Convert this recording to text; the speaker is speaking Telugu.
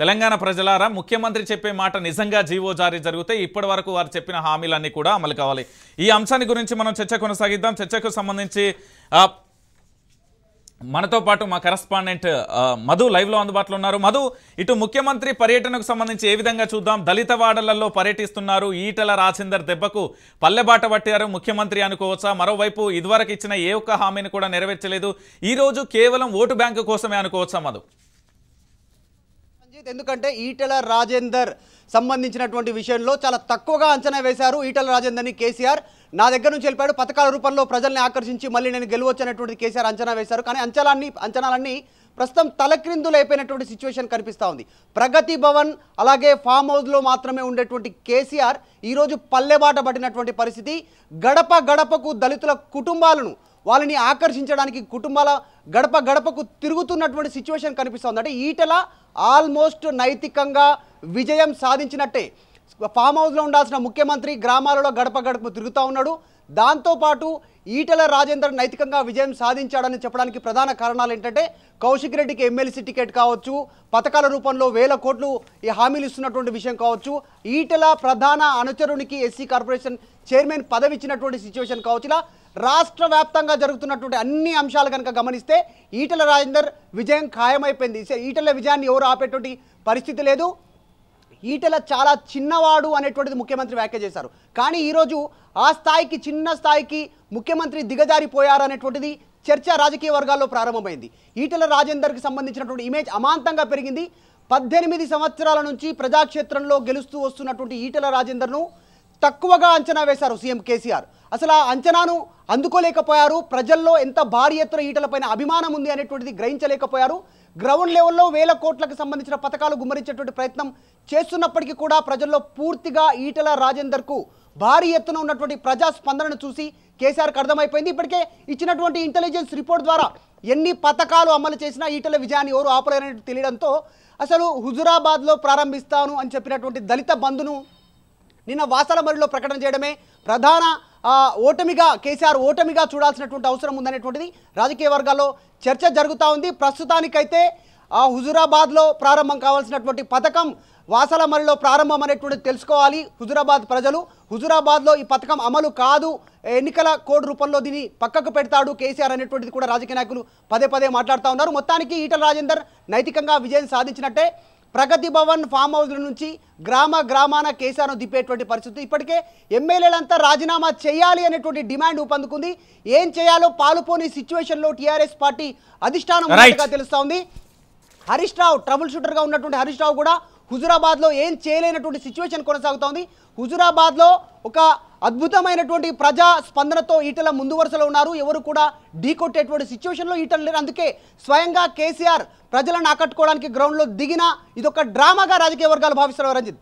తెలంగాణ ప్రజలారా ముఖ్యమంత్రి చెప్పే మాట నిజంగా జీవో జారీ జరిగితే ఇప్పటి వరకు వారు చెప్పిన హామీలన్నీ కూడా అమలు కావాలి ఈ అంశాన్ని గురించి మనం చర్చ కొనసాగిద్దాం చర్చకు సంబంధించి మనతో పాటు మా కరస్పాండెంట్ మధు లైవ్లో అందుబాటులో ఉన్నారు మధు ఇటు ముఖ్యమంత్రి పర్యటనకు సంబంధించి ఏ విధంగా చూద్దాం దళిత వాడలలో పర్యటిస్తున్నారు ఈటల రాజేందర్ దెబ్బకు పల్లెబాట పట్టారు ముఖ్యమంత్రి అనుకోవచ్చా మరోవైపు ఇదివరకు ఇచ్చిన ఏ ఒక్క హామీని కూడా నెరవేర్చలేదు ఈరోజు కేవలం ఓటు బ్యాంకు కోసమే అనుకోవచ్చా మధు రంజిత్ ఎందుకంటే ఈటెల రాజేందర్ సంబంధించినటువంటి విషయంలో చాలా తక్కువగా అంచనా వేశారు ఈటల రాజేందర్ని కేసీఆర్ నా దగ్గర నుంచి వెళ్ళిపోయాడు పథకాల రూపంలో ప్రజల్ని ఆకర్షించి మళ్ళీ నేను గెలవచ్చు అనేటువంటి కేసీఆర్ అంచనా వేశారు కానీ అంచనాన్ని అంచనాలన్నీ ప్రస్తుతం తలక్రిందులు అయిపోయినటువంటి సిచ్యువేషన్ కనిపిస్తూ ఉంది ప్రగతి భవన్ అలాగే ఫామ్ హౌస్లో మాత్రమే ఉండేటువంటి కేసీఆర్ ఈరోజు పల్లెబాట పడినటువంటి పరిస్థితి గడప గడపకు దళితుల కుటుంబాలను వాళ్ళని ఆకర్షించడానికి కుటుంబాల గడప గడపకు తిరుగుతున్నటువంటి సిచ్యువేషన్ కనిపిస్తుంది అంటే ఈటల ఆల్మోస్ట్ నైతికంగా విజయం సాధించినట్టే ఫామ్ హౌస్లో ఉండాల్సిన ముఖ్యమంత్రి గ్రామాలలో గడప గడప తిరుగుతూ ఉన్నాడు దాంతోపాటు ఈటల రాజేందర్ నైతికంగా విజయం సాధించాడని చెప్పడానికి ప్రధాన కారణాలు ఏంటంటే కౌశిక్ రెడ్డికి ఎమ్మెల్సీ టికెట్ కావచ్చు పథకాల రూపంలో వేల కోట్లు ఈ హామీలు ఇస్తున్నటువంటి విషయం కావచ్చు ఈటల ప్రధాన అనుచరునికి ఎస్సీ కార్పొరేషన్ చైర్మన్ పదవి ఇచ్చినటువంటి సిచ్యువేషన్ కావచ్చు ఇలా రాష్ట్ర వ్యాప్తంగా జరుగుతున్నటువంటి అన్ని అంశాలు కనుక గమనిస్తే ఈటల రాజేందర్ విజయం ఖాయమైపోయింది ఈటల విజయాన్ని ఎవరు ఆపేటువంటి పరిస్థితి లేదు ఈటెల చాలా చిన్నవాడు అనేటువంటిది ముఖ్యమంత్రి వ్యాఖ్య చేశారు కానీ ఈరోజు ఆ స్థాయికి చిన్న స్థాయికి ముఖ్యమంత్రి దిగజారిపోయారు అనేటువంటిది చర్చ రాజకీయ వర్గాల్లో ప్రారంభమైంది ఈటెల రాజేందర్కి సంబంధించినటువంటి ఇమేజ్ అమాంతంగా పెరిగింది పద్దెనిమిది సంవత్సరాల నుంచి ప్రజాక్షేత్రంలో గెలుస్తూ వస్తున్నటువంటి ఈటెల రాజేందర్ను తక్కువగా అంచనా వేశారు సీఎం కేసీఆర్ అసలు ఆ అంచనాను అందుకోలేకపోయారు ప్రజల్లో ఎంత భారీ ఎత్తున ఈటలపైన అభిమానం ఉంది అనేటువంటిది గ్రహించలేకపోయారు గ్రౌండ్ లెవెల్లో వేల కోట్లకు సంబంధించిన పథకాలు గుమ్మరించేటువంటి ప్రయత్నం చేస్తున్నప్పటికీ కూడా ప్రజల్లో పూర్తిగా ఈటల రాజేందర్కు భారీ ఎత్తున ఉన్నటువంటి ప్రజా స్పందనను చూసి కేసీఆర్కి అర్థమైపోయింది ఇప్పటికే ఇచ్చినటువంటి ఇంటెలిజెన్స్ రిపోర్ట్ ద్వారా ఎన్ని పథకాలు అమలు చేసినా ఈటల విజయాన్ని ఎవరు ఆపలేరని తెలియడంతో అసలు హుజురాబాద్లో ప్రారంభిస్తాను అని చెప్పినటువంటి దళిత బంధును నిన్న వాసల మరిలో ప్రకటన చేయడమే ప్రధాన ఓటమిగా కేసీఆర్ ఓటమిగా చూడాల్సినటువంటి అవసరం ఉందనేటువంటిది రాజకీయ వర్గాల్లో చర్చ జరుగుతూ ఉంది ప్రస్తుతానికైతే హుజురాబాద్లో ప్రారంభం కావాల్సినటువంటి పథకం వాసలమరిలో ప్రారంభం అనేటువంటిది తెలుసుకోవాలి హుజురాబాద్ ప్రజలు హుజురాబాద్లో ఈ పథకం అమలు కాదు ఎన్నికల కోడ్ రూపంలో దీన్ని పక్కకు పెడతాడు కేసీఆర్ అనేటువంటిది కూడా రాజకీయ నాయకులు పదే పదే మాట్లాడుతూ ఉన్నారు మొత్తానికి ఈటల రాజేందర్ నైతికంగా విజయం సాధించినట్టే ప్రగతి భవన్ ఫామ్ హౌస్ల నుంచి గ్రామ గ్రామాన కేసీఆర్ను దిప్పేటువంటి పరిస్థితి ఇప్పటికే ఎమ్మెల్యేలంతా రాజీనామా చేయాలి అనేటువంటి డిమాండ్ ఊపందుకుంది ఏం చేయాలో పాలుపోని సిచ్యువేషన్లో టీఆర్ఎస్ పార్టీ అధిష్టానం తెలుస్తోంది హరీష్ రావు ట్రబుల్ షూటర్గా ఉన్నటువంటి హరీష్ రావు కూడా హుజురాబాద్లో ఏం చేయలేనటువంటి సిచ్యువేషన్ కొనసాగుతోంది హుజురాబాద్లో ఒక అద్భుతమైనటువంటి ప్రజా స్పందనతో ఈటల ముందు వరుసలో ఉన్నారు ఎవరు కూడా ఢీకొట్టేటువంటి సిచ్యువేషన్లో ఈటలు లేరు అందుకే స్వయంగా కేసీఆర్ ప్రజలను ఆకట్టుకోవడానికి గ్రౌండ్లో దిగిన ఇదొక డ్రామాగా రాజకీయ వర్గాలు భావిస్తున్నారు రంజిత్